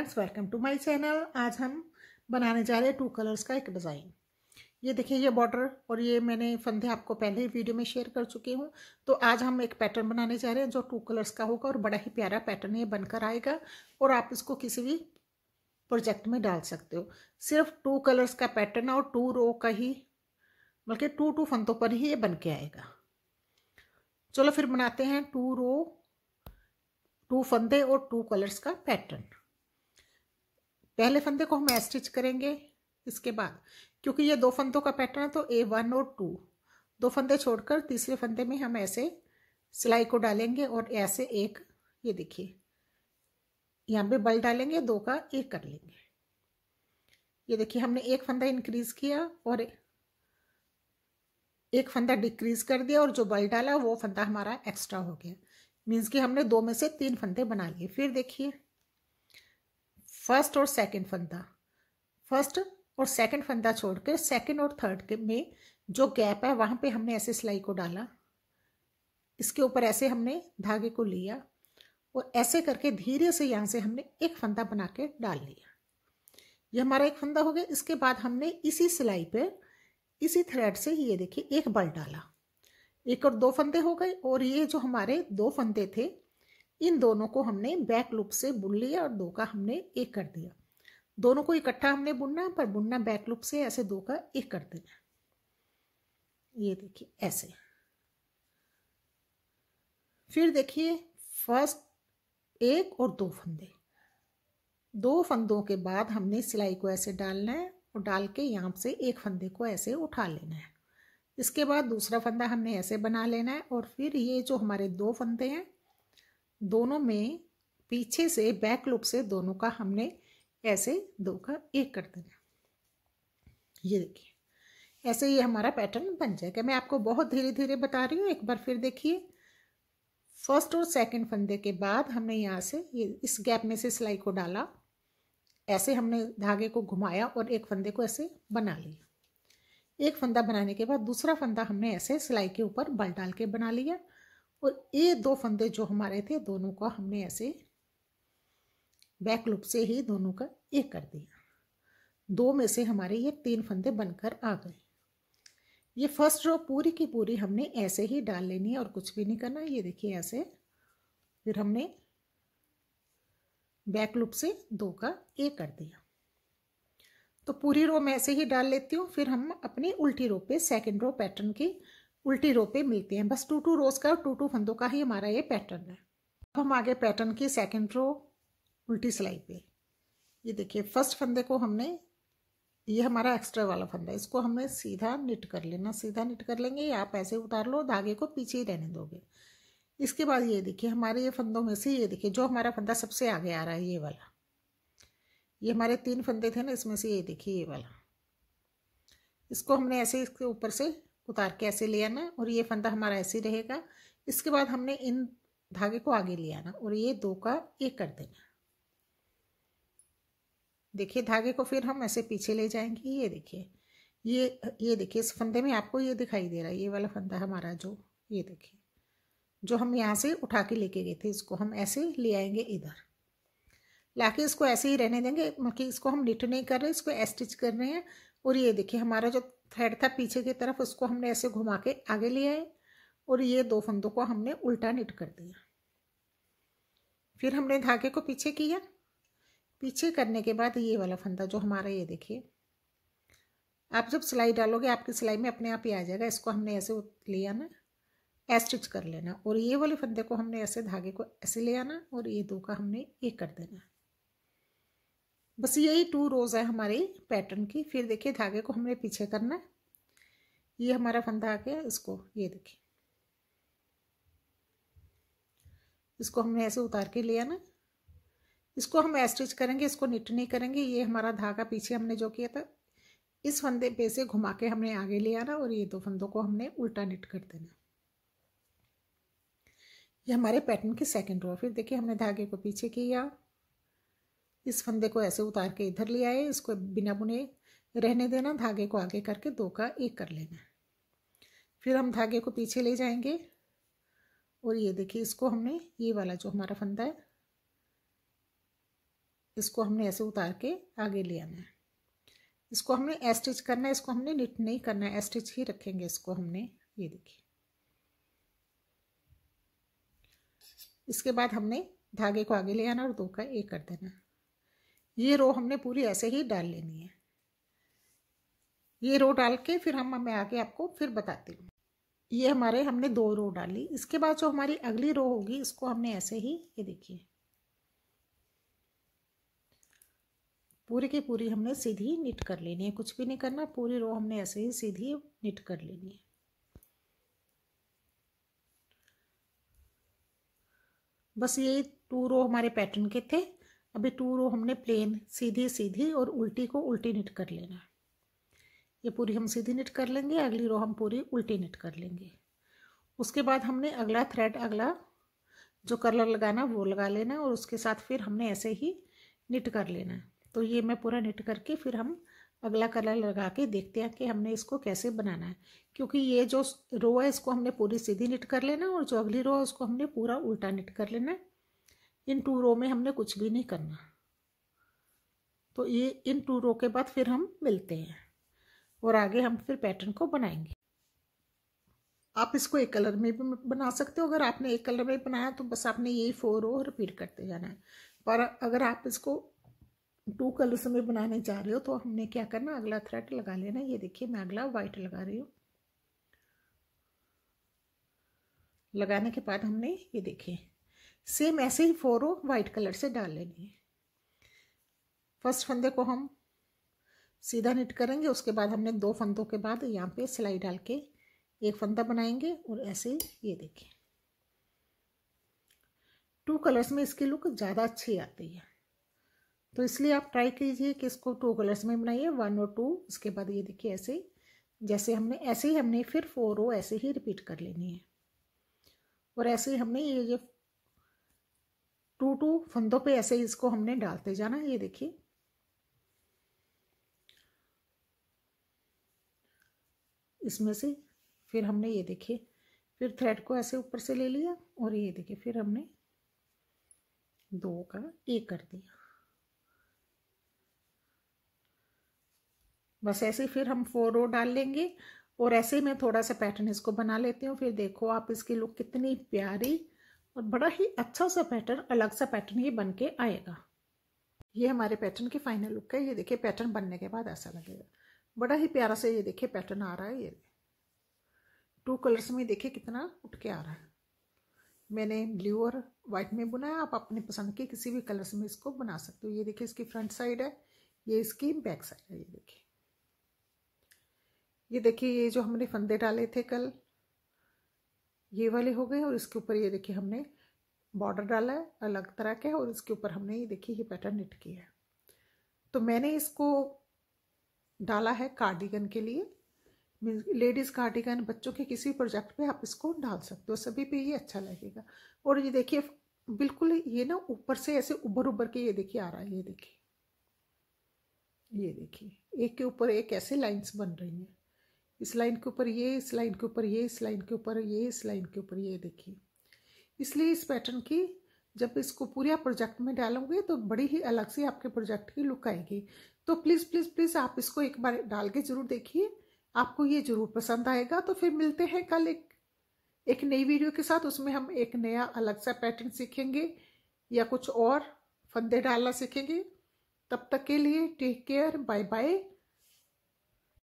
friends welcome to my channel आज हम बनाने जा रहे हैं टू कलर्स का एक डिज़ाइन ये देखिए ये बॉर्डर और ये मैंने फंदे आपको पहले ही वीडियो में शेयर कर चुकी हूँ तो आज हम एक पैटर्न बनाने जा रहे हैं जो टू कलर्स का होगा और बड़ा ही प्यारा पैटर्न ये बनकर आएगा और आप इसको किसी भी प्रोजेक्ट में डाल सकते हो सिर्फ टू कलर्स का पैटर्न और टू रो का ही बल्कि टू टू फंदों पर ही ये बन के आएगा चलो फिर बनाते हैं टू रो टू फंदे और टू कलर्स का पैटर्न पहले फंदे को हम स्टिच करेंगे इसके बाद क्योंकि ये दो फंदों का पैटर्न है तो ए वन और टू दो फंदे छोड़कर तीसरे फंदे में हम ऐसे सिलाई को डालेंगे और ऐसे एक ये देखिए यहाँ पे बल डालेंगे दो का एक कर लेंगे ये देखिए हमने एक फंदा इंक्रीज किया और एक फंदा डिक्रीज कर दिया और जो बल डाला वो फंदा हमारा एक्स्ट्रा हो गया मीन्स कि हमने दो में से तीन फंदे बना लिए फिर देखिए फर्स्ट और सेकंड फंदा फर्स्ट और सेकंड फंदा छोड़कर सेकंड और थर्ड के में जो गैप है वहाँ पे हमने ऐसे सिलाई को डाला इसके ऊपर ऐसे हमने धागे को लिया और ऐसे करके धीरे से यहाँ से हमने एक फंदा बना के डाल लिया ये हमारा एक फंदा हो गया इसके बाद हमने इसी सिलाई पर इसी थ्रेड से ये देखिए एक बल डाला एक और दो फंदे हो गए और ये जो हमारे दो फंदे थे इन दोनों को हमने बैक लूप से बुन लिया और दो का हमने एक कर दिया दोनों को इकट्ठा हमने बुनना पर बुनना बैक लूप से ऐसे दो का एक कर देना ये देखिए ऐसे फिर देखिए फर्स्ट एक और दो फंदे दो फंदों के बाद हमने सिलाई को ऐसे डालना है और डाल के यहाँ से एक फंदे को ऐसे उठा लेना है इसके बाद दूसरा फंदा हमने ऐसे बना लेना है और फिर ये जो हमारे दो फंदे हैं दोनों में पीछे से बैक लूप से दोनों का हमने ऐसे दो का एक कर देना ये देखिए ऐसे ये हमारा पैटर्न बन जाएगा मैं आपको बहुत धीरे धीरे बता रही हूँ एक बार फिर देखिए फर्स्ट और सेकंड फंदे के बाद हमने यहाँ से ये इस गैप में से सिलाई को डाला ऐसे हमने धागे को घुमाया और एक फंदे को ऐसे बना लिया एक फंदा बनाने के बाद दूसरा फंदा हमने ऐसे सिलाई के ऊपर बल डाल के बना लिया और ये दो फंदे जो हमारे थे दोनों का हमने ऐसे बैक लूप से ही दोनों का एक कर दिया दो में से हमारे ये तीन फंदे बनकर आ गए ये फर्स्ट रो पूरी की पूरी हमने ऐसे ही डाल लेनी है और कुछ भी नहीं करना ये देखिए ऐसे फिर हमने बैक लूप से दो का एक कर दिया तो पूरी रो में ऐसे ही डाल लेती हूँ फिर हम अपनी उल्टी रो पे सेकंड रो पैटर्न की उल्टी रो पे मिलती हैं बस टू टू रोज का और टू टू फंदों का ही हमारा ये पैटर्न है अब हम आगे पैटर्न की सेकेंड रो उल्टी सिलाई पे ये देखिए फर्स्ट फंदे को हमने ये हमारा एक्स्ट्रा वाला फंदा इसको हमने सीधा निट कर लेना सीधा निट कर लेंगे या आप ऐसे उतार लो धागे को पीछे ही रहने दोगे इसके बाद ये देखिए हमारे ये फंदों में से ये देखिए जो हमारा फंदा सबसे आगे आ रहा है ये वाला ये हमारे तीन फंदे थे ना इसमें से ये देखिए ये वाला इसको हमने ऐसे इसके ऊपर से उतार के ऐसे ले आना और ये फंदा हमारा ऐसे ही रहेगा इसके बाद हमने इन धागे को आगे ले आना और ये दो का एक कर देना देखिए धागे को फिर हम ऐसे पीछे ले जाएंगे ये देखिए ये ये देखिए इस फंदे में आपको ये दिखाई दे रहा है ये वाला फंदा हमारा जो ये देखिए जो हम यहाँ से उठा के लेके गए थे इसको हम ऐसे ले आएंगे इधर लाके इसको ऐसे ही रहने देंगे मतलब इसको हम निट नहीं कर रहे इसको स्टिच कर रहे हैं और ये देखिए हमारा जो थ्रेड था पीछे की तरफ उसको हमने ऐसे घुमा के आगे ले आए और ये दो फंदों को हमने उल्टा निट कर दिया फिर हमने धागे को पीछे किया पीछे करने के बाद ये वाला फंदा जो हमारा ये देखिए आप जब सिलाई डालोगे आपकी सिलाई में अपने आप ही आ जाएगा इसको हमने ऐसे ले आना स्टिच कर लेना और ये वाले फंदे को हमने ऐसे धागे को ऐसे ले आना और ये दो का हमने ये कर देना बस यही टू रोज़ है हमारे पैटर्न की फिर देखिए धागे को हमने पीछे करना है ये हमारा फंदा आ गया इसको ये देखिए इसको हमने ऐसे उतार के लिया ना इसको हम स्टिच करेंगे इसको निट नहीं करेंगे ये हमारा धागा पीछे हमने जो किया था इस फंदे पे से घुमा के हमने आगे ले आना और ये दो फंदों को हमने उल्टा निट कर देना ये हमारे पैटर्न की सेकंड रो फिर देखिए हमने धागे को पीछे किया इस फंदे को ऐसे उतार के इधर ले आए इसको बिना बुने रहने देना धागे को आगे करके दो का एक कर लेना फिर हम धागे को पीछे ले जाएंगे और ये देखिए इसको हमने ये वाला जो हमारा फंदा है इसको हमने ऐसे उतार के आगे ले आना है इसको हमने एस्टिच करना है इसको हमने निट नहीं करना है एस्टिच ही रखेंगे इसको हमने ये देखिए इसके बाद हमने धागे को आगे ले आना और दो का एक कर देना ये रो हमने पूरी ऐसे ही डाल लेनी है ये रो डाल के फिर हम मैं आगे आपको फिर बताती हूँ ये हमारे हमने दो रो डाली इसके बाद जो हमारी अगली रो होगी इसको हमने ऐसे ही ये देखिए पूरी की पूरी हमने सीधी निट कर लेनी है कुछ भी नहीं करना पूरी रो हमने ऐसे ही सीधी निट कर लेनी है बस ये टू रो हमारे पैटर्न के थे अभी टू रो हमने प्लेन सीधी सीधी और उल्टी को उल्टी निट कर लेना है ये पूरी हम सीधी निट कर लेंगे अगली रो हम पूरी उल्टी निट कर लेंगे उसके बाद हमने अगला थ्रेड अगला जो कलर लगाना वो लगा लेना और उसके साथ फिर हमने ऐसे ही निट कर लेना है तो ये मैं पूरा निट करके फिर हम अगला कलर लगा के देखते हैं कि हमने इसको कैसे बनाना है क्योंकि ये जो रो है इसको हमने पूरी सीधी निट कर लेना और जो अगली रो है उसको हमने पूरा उल्टा निट कर लेना है इन टू रो में हमने कुछ भी नहीं करना तो ये इन टू रो के बाद फिर हम मिलते हैं और आगे हम फिर पैटर्न को बनाएंगे आप इसको एक कलर में भी बना सकते हो अगर आपने एक कलर में बनाया तो बस आपने यही फोर रो रिपीट करते जाना है पर अगर आप इसको टू कलर्स में बनाने जा रहे हो तो हमने क्या करना अगला थ्रेड लगा लेना ये देखिए मैं अगला वाइट लगा रही हूँ लगाने के बाद हमने ये देखिए सेम ऐसे ही फोर रो वाइट कलर से डाल लेनी है फर्स्ट फंदे को हम सीधा निट करेंगे उसके बाद हमने दो फंदों के बाद यहाँ पे सिलाई डाल के एक फंदा बनाएंगे और ऐसे ये देखिए टू कलर्स में इसकी लुक ज़्यादा अच्छी आती है तो इसलिए आप ट्राई कीजिए कि इसको टू कलर्स में बनाइए वन और टू उसके बाद ये देखिए ऐसे जैसे हमने ऐसे ही हमने फिर फोर रो ऐसे ही रिपीट कर लेनी है और ऐसे ही हमने ये ये टू टू फंदों पे ऐसे इसको हमने डालते जाना ये देखिए इसमें से फिर हमने ये देखिए फिर थ्रेड को ऐसे ऊपर से ले लिया और ये देखिए फिर हमने दो का एक कर दिया बस ऐसे फिर हम फोर रो डाल लेंगे और ऐसे ही मैं थोड़ा सा पैटर्न इसको बना लेती हूँ फिर देखो आप इसकी लुक कितनी प्यारी और बड़ा ही अच्छा सा पैटर्न अलग सा पैटर्न ये बन के आएगा ये हमारे पैटर्न की फाइनल लुक है ये देखिए पैटर्न बनने के बाद ऐसा लगेगा बड़ा ही प्यारा से ये देखिए पैटर्न आ रहा है ये टू कलर्स में देखिए कितना उठ के आ रहा है मैंने ब्लू और वाइट में बुना है आप अपने पसंद के किसी भी कलर्स में इसको बना सकते हो ये देखिए इसकी फ्रंट साइड है ये इसकी बैक साइड है ये देखिए ये देखिए ये जो हमने फंदे डाले थे कल ये वाले हो गए और इसके ऊपर ये देखिए हमने बॉर्डर डाला है अलग तरह के और इसके ऊपर हमने ये देखिए ये पैटर्न निट किया है तो मैंने इसको डाला है कार्डिगन के लिए लेडीज़ कार्डिगन बच्चों के किसी प्रोजेक्ट पे आप इसको डाल सकते हो सभी पे ये अच्छा लगेगा और ये देखिए बिल्कुल ये ना ऊपर से ऐसे उभर उभर के ये देखिए आ रहा है ये देखिए ये देखिए एक के ऊपर एक ऐसे लाइंस बन रही हैं इस लाइन के ऊपर ये इस लाइन के ऊपर ये इस लाइन के ऊपर ये इस लाइन के ऊपर ये देखिए इसलिए इस पैटर्न की जब इसको पूरे प्रोजेक्ट में डालोगे तो बड़ी ही अलग से आपके प्रोजेक्ट की लुक आएगी तो प्लीज़ प्लीज़ प्लीज़ आप इसको एक बार डाल के ज़रूर देखिए आपको ये ज़रूर पसंद आएगा तो फिर मिलते हैं कल एक एक नई वीडियो के साथ उसमें हम एक नया अलग सा पैटर्न सीखेंगे या कुछ और फंदे डालना सीखेंगे तब तक के लिए टेक केयर बाय बाय